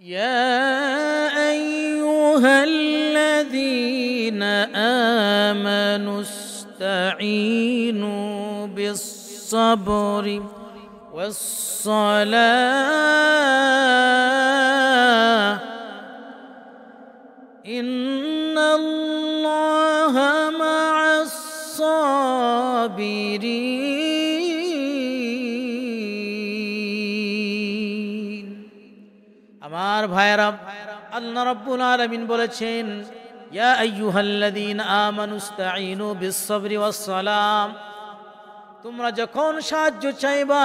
يا أيها الذين آمنوا استعينوا بالصبر والصلاة إن আমার ভাইরা আল্লাহ রাব্বুল আলামিন বলেছেন ইয়া আইয়ুহাল্লাদিন আমানুস্তাইনু বিশ্বরি ওয়াসালাম তোমরা যখন সাহায্য চাইবা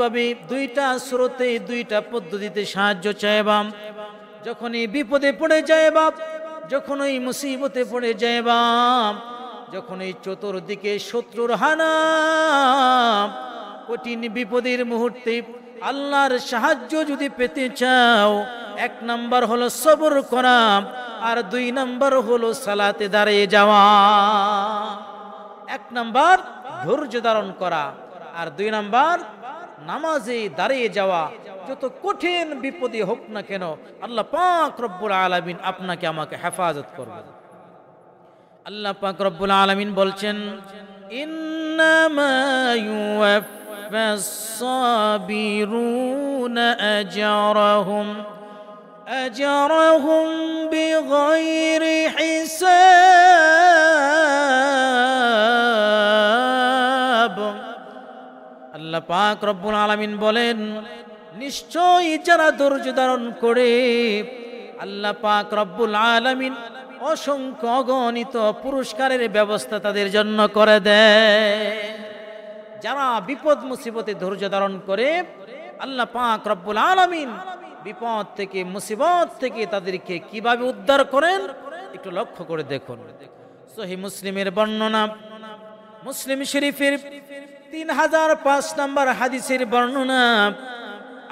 ভাবে দুইটা স্রোতে দুইটা পদ্ধতিতে সাহায্য চাইবা যখনই বিপদে পড়ে যাইবা যখনই মুসিবতে পড়ে যাইবা যখনই চতুর্দিকে শত্রুর হানা কঠিন বিপদের মুহূর্তে আল্লাহর সাহায্য যদি পেতে চাও এক নম্বর হলো সবর করা আর দুই নম্বর হলো সালাতে দাঁড়িয়ে যাওয়া এক নম্বর ধৈর্য ধারণ করা আর দুই নম্বর নামাজে দাঁড়িয়ে যাওয়া যত কঠিন বিপদে হোক না কেন আল্লাহ পাক রব্বুল আলমিন আপনাকে আমাকে হেফাজত করবে আল্লাহ পাক রব্বুল আলমিন বলছেন ইন্নামা فالصابرون أجرهم أجرهم بغير حساب আল্লাহ পাক রব্বুল আলামিন বলেন নিশ্চয়ই যারা ধৈর্য ধারণ করে আল্লাহ পাক রব্বুল আলামিন অসংখ্য অগণিত পুরস্কারের ব্যবস্থা তাদের জন্য করে দেয় যারা বিপদ মুসিবতে ধৈর্য ধারণ করে আল্লাহ পাক রব্বুল আলমিন বিপদ থেকে মুসিবত থেকে তাদেরকে কিভাবে উদ্ধার করেন একটু লক্ষ্য করে দেখুন সহি মুসলিমের বর্ণনা মুসলিম শরীফের তিন হাজার পাঁচ নম্বর হাদিসের বর্ণনা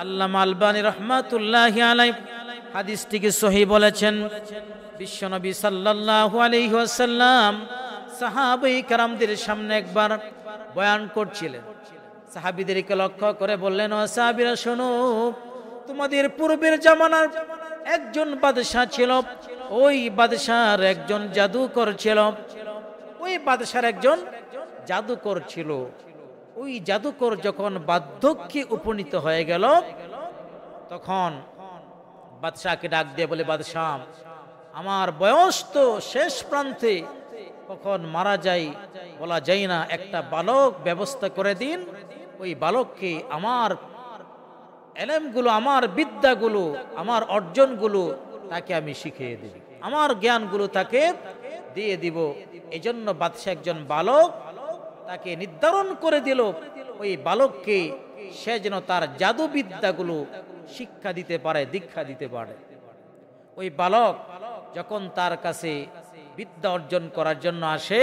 আল্লাহ আলবানী রহমাতুল্লাহ আলাই হাদিসটিকে সহি বলেছেন বিশ্বনবী সাল্লাহ আলহ্লাম সাহাবি কারামদের সামনে একবার বয়ান করছিলেন সাহাবিদেরকে লক্ষ্য করে বললেন সাহাবিরা শোনো তোমাদের পূর্বের জামানার একজন বাদশাহ ছিল ওই বাদশার একজন জাদুকর ছিল ওই বাদশার একজন জাদুকর ছিল ওই জাদুকর যখন বার্ধক্যে উপনীত হয়ে গেল তখন বাদশাহকে ডাক দিয়ে বলে বাদশাহ আমার বয়স তো শেষ প্রান্তে কখন মারা যাই বলা যায় না একটা বালক ব্যবস্থা করে দিন ওই বালককে আমার এলেমগুলো আমার বিদ্যাগুলো আমার অর্জনগুলো তাকে আমি শিখিয়ে দিই আমার জ্ঞানগুলো তাকে দিয়ে দিব এই জন্য বাদশাহ একজন বালক তাকে নির্ধারণ করে দিল ওই বালককে সে যেন তার জাদুবিদ্যাগুলো শিক্ষা দিতে পারে দীক্ষা দিতে পারে ওই বালক যখন তার কাছে বিদ্যা অর্জন করার জন্য আসে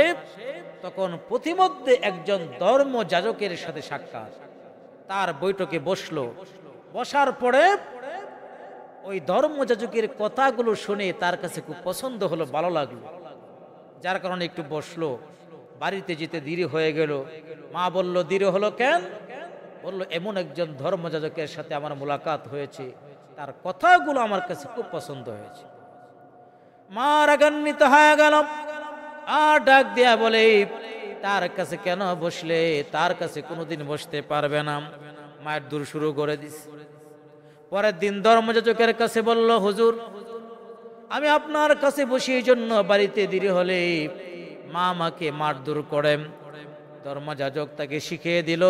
তখন প্রতিমধ্যে একজন ধর্ম যাজকের সাথে সাক্ষাৎ তার বৈঠকে বসলো বসার পরে ওই ধর্ম যাজকের কথাগুলো শুনে তার কাছে খুব পছন্দ হলো ভালো লাগলো যার কারণে একটু বসলো বাড়িতে যেতে দেরি হয়ে গেল মা বলল দেরি হলো কেন বলল এমন একজন ধর্ম যাজকের সাথে আমার মোলাকাত হয়েছে তার কথাগুলো আমার কাছে খুব পছন্দ হয়েছে মা রাগান্বিত হয়ে গেল আর ডাক দিয়া বলে তার কাছে কেন বসলে তার কাছে কোনোদিন বসতে পারবে না মায়ের দূর শুরু করে দিস পরের দিন ধর্মযাজকের কাছে বলল হুজুর আমি আপনার কাছে বসি এই জন্য বাড়িতে দেরি হলে মা আমাকে মারধর করে ধর্মযাজক তাকে শিখিয়ে দিল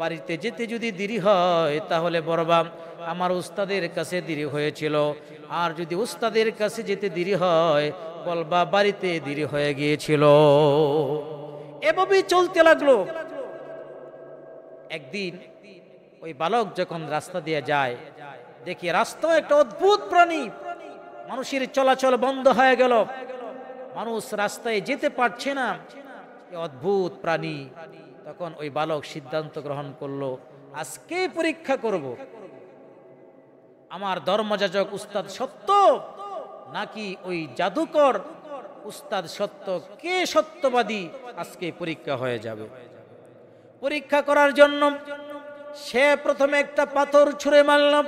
বাড়িতে যেতে যদি দেরি হয় তাহলে বরবাম আমার উস্তাদের কাছে দেরি হয়েছিল আর যদি উস্তাদের কাছে যেতে দেরি হয় বলবা বাড়িতে দেরি হয়ে গিয়েছিল এভাবেই চলতে লাগলো একদিন ওই বালক যখন রাস্তা দিয়ে যায় দেখি রাস্তা একটা অদ্ভুত প্রাণী মানুষের চলাচল বন্ধ হয়ে গেল মানুষ রাস্তায় যেতে পারছে না অদ্ভুত প্রাণী তখন ওই বালক সিদ্ধান্ত গ্রহণ করলো আজকে পরীক্ষা করব। আমার ধর্মযাজক উস্তাদ সত্য নাকি ওই জাদুকর উস্তাদ সত্য কে সত্যবাদী আজকে পরীক্ষা হয়ে যাবে পরীক্ষা করার জন্য সে প্রথমে একটা পাথর ছুঁড়ে মারলাম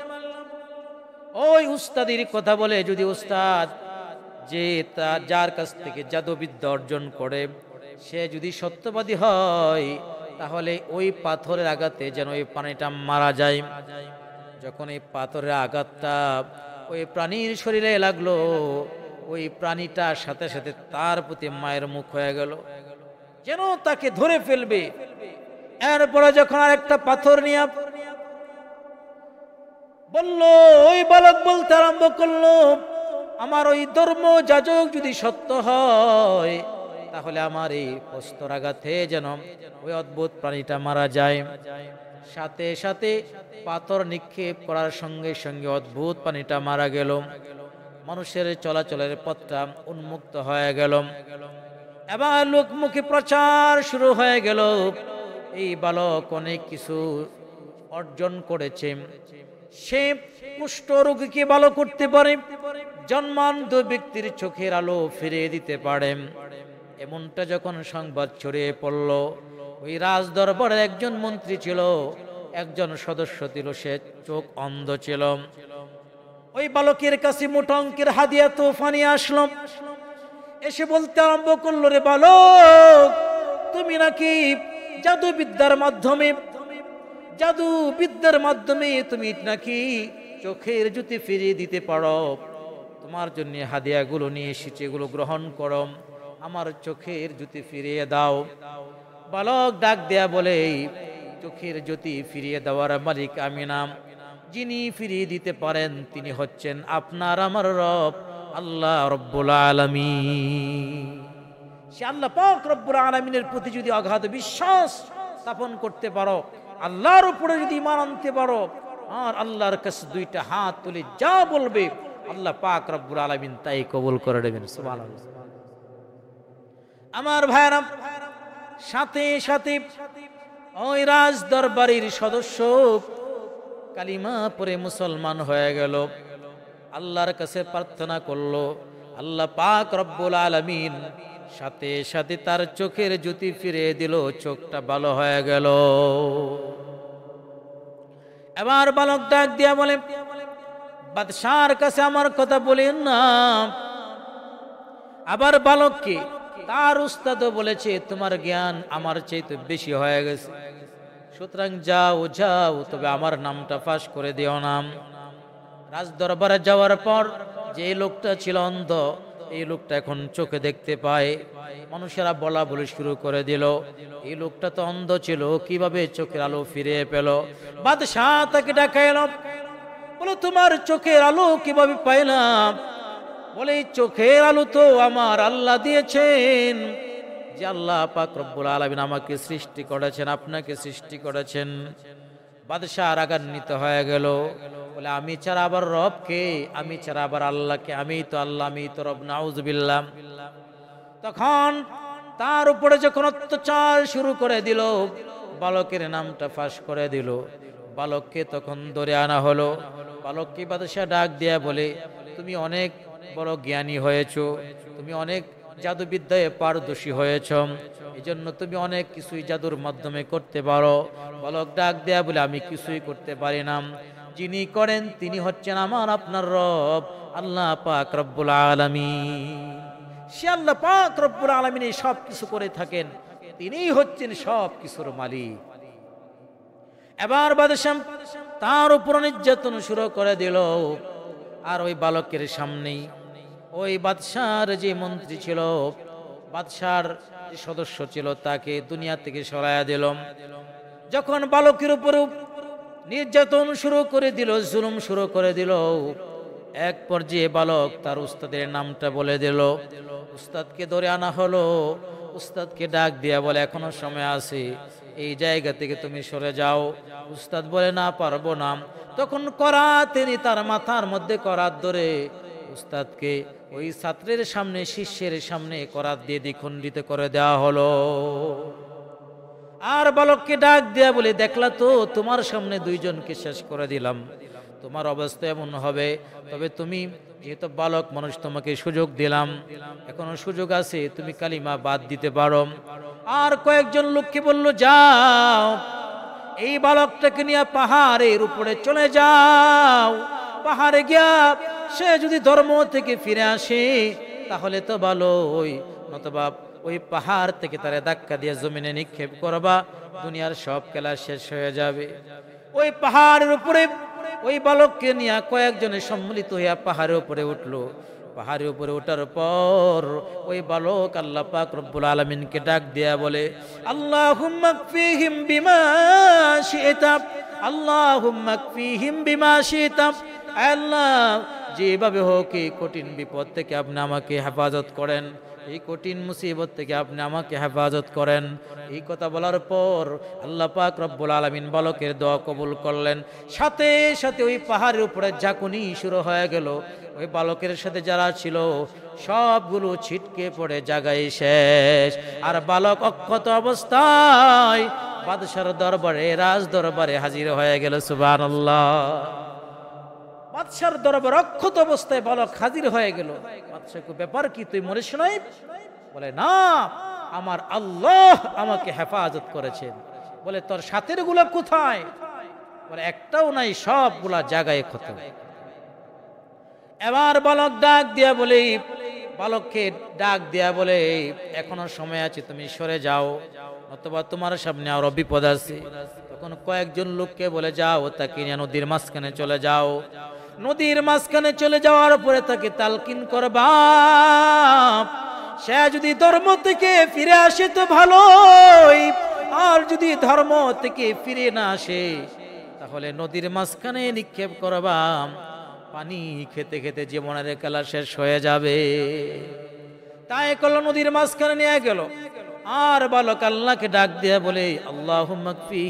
ওই উস্তাদির কথা বলে যদি উস্তাদ যে তা যার কাছ থেকে জাদুবিদ্যা অর্জন করে সে যদি সত্যবাদী হয় তাহলে ওই পাথরের আঘাতে যেন ওই পানিটা মারা যায় যখন এই পাথরের আঘাতটা ওই প্রাণীর শরীরে লাগলো ওই প্রাণীটার সাথে সাথে তার প্রতি মায়ের মুখ হয়ে গেল যেন তাকে ধরে ফেলবে এরপরে যখন আর একটা পাথর নিয়ে বলল ওই বালক বলতে আরম্ভ করলো আমার ওই ধর্ম যাজক যদি সত্য হয় তাহলে আমার এই আঘাতে যেন ওই অদ্ভুত প্রাণীটা মারা যায় সাথে সাথে পাথর নিক্ষেপ করার সঙ্গে সঙ্গে অদ্ভুত পানিটা মারা গেল মানুষের চলাচলের পথটা উন্মুক্ত হয়ে গেল এবার লোকমুখী প্রচার শুরু হয়ে গেল এই বালক অনেক কিছু অর্জন করেছে সে পুষ্ট রোগীকে ভালো করতে পারে জন্মান্ত ব্যক্তির চোখের আলো ফিরিয়ে দিতে পারে এমনটা যখন সংবাদ ছড়িয়ে পড়ল ওই রাজ দরবারে একজন মন্ত্রী ছিল একজন সদস্য দিল সে চোখ অন্ধ ছিল ওই বালকের কাছে মোটা অঙ্কের হাদিয়া তোফানি আসলাম এসে বলতে আরম্ভ করলো রে বালক তুমি নাকি বিদ্যার মাধ্যমে বিদ্যার মাধ্যমে তুমি নাকি চোখের জুতি ফিরিয়ে দিতে পারো তোমার জন্য হাদিয়াগুলো নিয়ে এসেছি এগুলো গ্রহণ করো আমার চোখের জুতি ফিরিয়ে দাও বালক ডাক দেয়া বলে চোখের জ্যোতি ফিরিয়ে দেওয়ার মালিক আমি নাম যিনি ফিরিয়ে দিতে পারেন তিনি হচ্ছেন আপনার আমার রব আল্লাহ রব্বুল আলমী সে আল্লাহ পাক রব্বুল আলমিনের প্রতি যদি অগাধ বিশ্বাস স্থাপন করতে পারো আল্লাহর উপরে যদি মান আনতে পারো আর আল্লাহর কাছে দুইটা হাত তুলে যা বলবে আল্লাহ পাক রব্বুল আলমিন তাই কবুল করে নেবেন আমার ভাইরাম সাথে সাথে ওই রাজ দরবারির সদস্য কালিমা পরে মুসলমান হয়ে গেল আল্লাহর কাছে প্রার্থনা করলো আল্লাহ পাক রব্বুল আলমিন সাথে সাথে তার চোখের জ্যোতি ফিরে দিল চোখটা ভালো হয়ে গেল এবার বালক ডাক দিয়া বলে বাদশাহ কাছে আমার কথা বলেন না আবার বালককে তার উস্তাদ বলেছে তোমার জ্ঞান আমার চেয়ে বেশি হয়ে গেছে সুতরাং যাও যাও তবে আমার নামটা ফাঁস করে দিও নাম রাজ দরবারে যাওয়ার পর যে লোকটা ছিল অন্ধ এই লোকটা এখন চোখে দেখতে পায় মানুষেরা বলা বলে শুরু করে দিল এই লোকটা তো অন্ধ ছিল কিভাবে চোখের আলো ফিরে পেল বাদশাহ তাকে ডাকাইল বলো তোমার চোখের আলো কিভাবে পাইলাম বলে চোখের আলো তো আমার আল্লাহ দিয়েছেন যে আল্লাহ পাক রব্বুল আলমিন আমাকে সৃষ্টি করেছেন আপনাকে সৃষ্টি করেছেন বাদশাহ রাগান্বিত হয়ে গেল বলে আমি ছাড়া আবার রবকে আমি ছাড়া আবার আল্লাহকে আমি তো আল্লাহ আমি তো রব নাউজবিল্লাম তখন তার উপরে যখন অত্যাচার শুরু করে দিল বালকের নামটা ফাঁস করে দিল বালককে তখন ধরে আনা হলো বালককে বাদশাহ ডাক দেয়া বলে তুমি অনেক বড় জ্ঞানী হয়েছ তুমি অনেক জাদুবিদ্যায় পারদর্শী হয়েছ এই জন্য তুমি অনেক কিছুই জাদুর মাধ্যমে করতে পারো বলক ডাক দেয়া বলে আমি কিছুই করতে পারি না যিনি করেন তিনি হচ্ছেন আমার আপনার রব আল্লাহ পাক রব্বুল আলমী সে আল্লাহ পাক রব্বুল আলমিন এই সব কিছু করে থাকেন তিনিই হচ্ছেন সব কিছুর মালিক এবার বাদশাম তার উপর নির্যাতন শুরু করে দিল আর ওই বালকের সামনেই ওই বাদশার যে মন্ত্রী ছিল বাদশার যে সদস্য ছিল তাকে দুনিয়া থেকে সরাইয়া দিল যখন বালকের উপর নির্যাতন শুরু করে দিল জুলুম শুরু করে দিল এক পর্যায়ে বালক তার উস্তাদের নামটা বলে দিল উস্তাদকে ধরে আনা হলো উস্তাদকে ডাক দিয়া বলে এখনো সময় আছে এই জায়গা থেকে তুমি সরে যাও উস্তাদ বলে না পারবো না তখন করাত তিনি তার মাথার মধ্যে করাত ধরে উস্তাদকে ওই ছাত্রের সামনে শিষ্যের সামনে করাত দিয়ে দ্বিখণ্ডিত করে দেওয়া হলো আর বালককে ডাক দেয়া বলে দেখলা তো তোমার সামনে দুইজনকে শেষ করে দিলাম তোমার অবস্থা এমন হবে তবে তুমি যেহেতু বালক মানুষ তোমাকে সুযোগ দিলাম এখনো সুযোগ আছে তুমি কালিমা বাদ দিতে পারো আর কয়েকজন লোককে বলল যাও এই বালকটাকে নিয়ে পাহাড়ের উপরে চলে যাও পাহাড়ে গিয়া সে যদি ধর্ম থেকে ফিরে আসে তাহলে তো ভালো ওই নতবা ওই পাহাড় থেকে তারা ধাক্কা দিয়ে জমিনে নিক্ষেপ করবা দুনিয়ার সব খেলা শেষ হয়ে যাবে ওই পাহাড়ের উপরে ওই বালককে নিয়ে কয়েকজনে সম্মিলিত হইয়া পাহাড়ের উপরে উঠলো পাহাড়ের উপরে ওঠার পর ওই বালক আল্লাহ পাক রব্বুল আলমিনকে ডাক দেয়া বলে আল্লাহ বিমা আল্লাহ বিমা আল্লাহ যেভাবে হোক এই কঠিন বিপদ থেকে আপনি আমাকে হেফাজত করেন এই কঠিন মুসিবত থেকে আপনি আমাকে হেফাজত করেন এই কথা বলার পর আল্লাহ পাক রব্বুল আলমিন বালকের দোয়া কবুল করলেন সাথে সাথে ওই পাহাড়ের উপরে ঝাঁকুনি শুরু হয়ে গেল ওই বালকের সাথে যারা ছিল সবগুলো ছিটকে পড়ে জাগাই শেষ আর বালক অক্ষত অবস্থায় বাদশার দরবারে রাজ দরবারে হাজির হয়ে গেল আল্লাহ বাদশার দরবার অক্ষত অবস্থায় বালক হাজির হয়ে গেল বাদশাহ ব্যাপার কি তুই মনে শোনাই বলে না আমার আল্লাহ আমাকে হেফাজত করেছেন বলে তোর সাথের গুলো কোথায় বলে একটাও নাই সবগুলা জায়গায় ক্ষত এবার বালক ডাক দিয়া বলে বালককে ডাক দিয়া বলে এখনো সময় আছে তুমি সরে যাও অথবা তোমার সামনে আরো বিপদ আছে তখন কয়েকজন লোককে বলে যাও তাকে নদীর মাঝখানে চলে যাও নদীর মাঝখানে চলে যাওয়ার পরে তাকে তালকিন করবা সে যদি ধর্ম থেকে ফিরে আসে তো ভালোই আর যদি ধর্ম থেকে ফিরে না আসে তাহলে নদীর মাঝখানে নিক্ষেপ করবা পানি খেতে খেতে জীবনের কালা শেষ হয়ে যাবে তাই করলো নদীর মাঝখানে নিয়ে গেল আর বালক আল্লাহকে ডাক দিয়া বলে আল্লাহ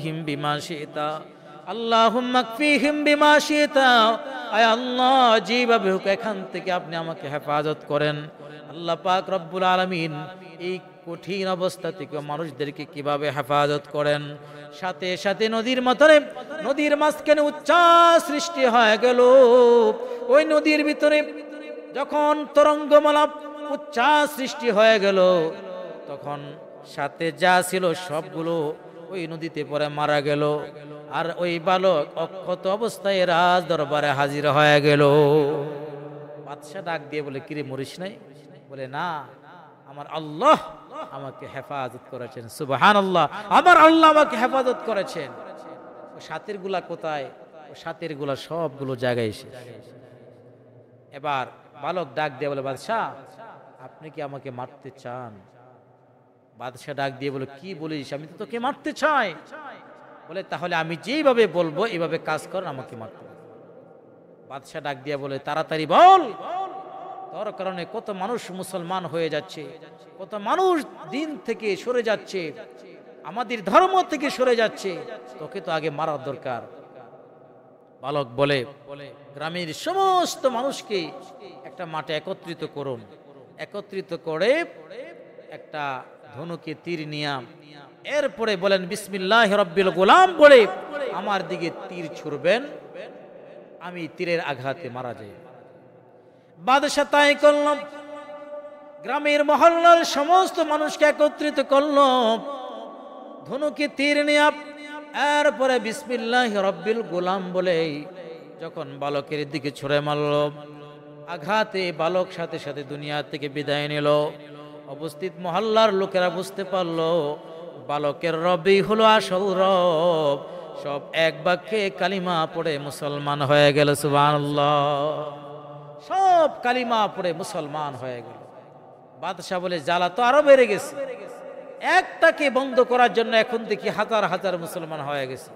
হিম বিমা সেতা আল্লাহ যেভাবে হোক এখান থেকে আপনি আমাকে হেফাজত করেন আল্লাহ পাক রব্বুল আলমিন এই কঠিন অবস্থা থেকে মানুষদেরকে কিভাবে হেফাজত করেন সাথে সাথে নদীর মতনে নদীর মাঝখানে উচ্চা সৃষ্টি হয়ে গেল ওই নদীর ভিতরে যখন তরঙ্গমালা উচ্চা সৃষ্টি হয়ে গেল তখন সাথে যা ছিল সবগুলো ওই নদীতে পরে মারা গেল আর ওই বালক অক্ষত অবস্থায় রাজ দরবারে হাজির হয়ে গেল বাদশাহ ডাক দিয়ে বলে কিরে মরিস নাই বলে না আমার আল্লাহ আমাকে হেফাজত করেছেন সুবাহান আল্লাহ আমার আল্লাহ আমাকে হেফাজত করেছেন সাতের গুলা কোথায় সাতের গুলা সবগুলো জায়গায় এসে এবার বালক ডাক দিয়ে বলে বাদশাহ আপনি কি আমাকে মারতে চান বাদশাহ ডাক দিয়ে বলো কি বলিস আমি তো তোকে মারতে চাই বলে তাহলে আমি যেইভাবে বলবো এইভাবে কাজ কর আমাকে মারতে বাদশাহ ডাক দিয়ে বলে তাড়াতাড়ি বল তার কারণে কত মানুষ মুসলমান হয়ে যাচ্ছে কত মানুষ দিন থেকে সরে যাচ্ছে আমাদের ধর্ম থেকে সরে যাচ্ছে তোকে তো আগে মারার দরকার বালক বলে গ্রামের সমস্ত মানুষকে একটা মাঠে একত্রিত করুন একত্রিত করে একটা ধনুকে তীর নিয়াম এরপরে বলেন বিসমিল্লাহ রব্বিল গোলাম বলে আমার দিকে তীর ছুড়বেন আমি তীরের আঘাতে মারা যাই বাদশাহ তাই করলাম গ্রামের মহল্লার সমস্ত মানুষকে একত্রিত করল ধনুকে তীর নিয়াম এরপরে বিসমিল্লাহ রব্বিল গোলাম বলে যখন বালকের দিকে ছুঁড়ে মারল আঘাতে বালক সাথে সাথে দুনিয়া থেকে বিদায় নিল অবস্থিত মহল্লার লোকেরা বুঝতে পারলো বালকের রবি হলো আসল রব সব এক বাক্যে কালিমা পড়ে মুসলমান হয়ে গেল সুবান সব কালিমা পড়ে মুসলমান হয়ে গেল বাদশাহ বলে জ্বালা তো আরো বেড়ে গেছে একটাকে বন্ধ করার জন্য এখন দেখি হাজার হাজার মুসলমান হয়ে গেছে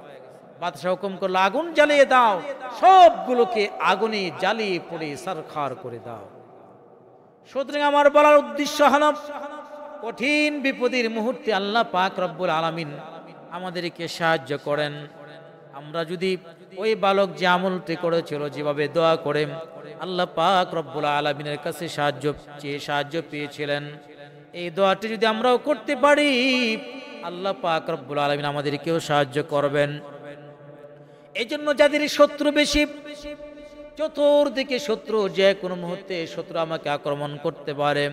বাদশাহ হুকুম করলো আগুন জ্বালিয়ে দাও সবগুলোকে আগুনে জ্বালিয়ে পড়ে সারখার করে দাও সুতরাং আমার বলার উদ্দেশ্য হল কঠিন বিপদের মুহূর্তে আল্লাহ পাক রব্বুল আলমিন আমাদেরকে সাহায্য করেন আমরা যদি ওই বালক যে আমলটি করেছিল যেভাবে দোয়া করে আল্লাহ পাক রব্বুল আলমিনের কাছে সাহায্য চেয়ে সাহায্য পেয়েছিলেন এই দোয়াটি যদি আমরাও করতে পারি আল্লাহ পাক রব্বুল আলমিন আমাদেরকেও সাহায্য করবেন এই জন্য যাদের শত্রু বেশি চতুর্দিকে শত্রু যে কোনো মুহূর্তে শত্রু আমাকে আক্রমণ করতে পারে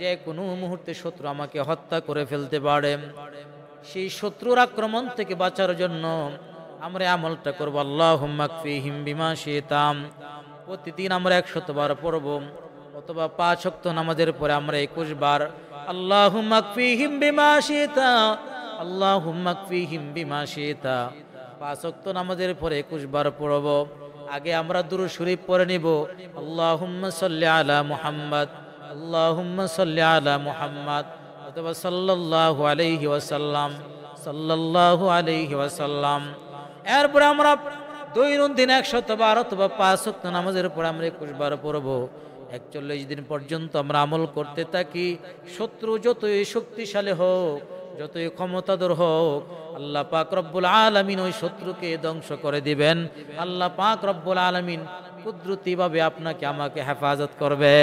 যে কোনো মুহূর্তে শত্রু আমাকে হত্যা করে ফেলতে পারে সেই শত্রুর আক্রমণ থেকে বাঁচার জন্য আমরা আমলটা করবো আল্লাহ হিম বিমা শেতাম প্রতিদিন আমরা একশতবার পড়ব অথবা পাঁচ শক্ত নামাজের পরে আমরা একুশ বার আল্লাহ হিম বিমা শেতা আল্লাহ হিম বিমা শেতা পাঁচ শক্ত নামাজের পরে একুশ বার পড়ব আগে আমরা দুরু শরীফ পরে নিব আল্লাহ সাল্লাহ মুহাম্মদ আল্লাহ সাল্লাহ মুহাম্মদ অথবা সাল্লাহ আলহি ওয়াসাল্লাম সাল্লাহ আলহি ওয়াসাল্লাম এরপরে আমরা দৈনন্দিন বার অথবা পাঁচ শক্ত নামাজের পরে আমরা একুশ বার পড়বো একচল্লিশ দিন পর্যন্ত আমরা আমল করতে থাকি শত্রু যতই শক্তিশালী হোক যতই ক্ষমতাধর হোক আল্লাহ পাক রব্বুল আলমিন ওই শত্রুকে ধ্বংস করে দিবেন আল্লাহ পাক রব্বুল আলমিন কুদরতিভাবে আপনাকে আমাকে হেফাজত করবে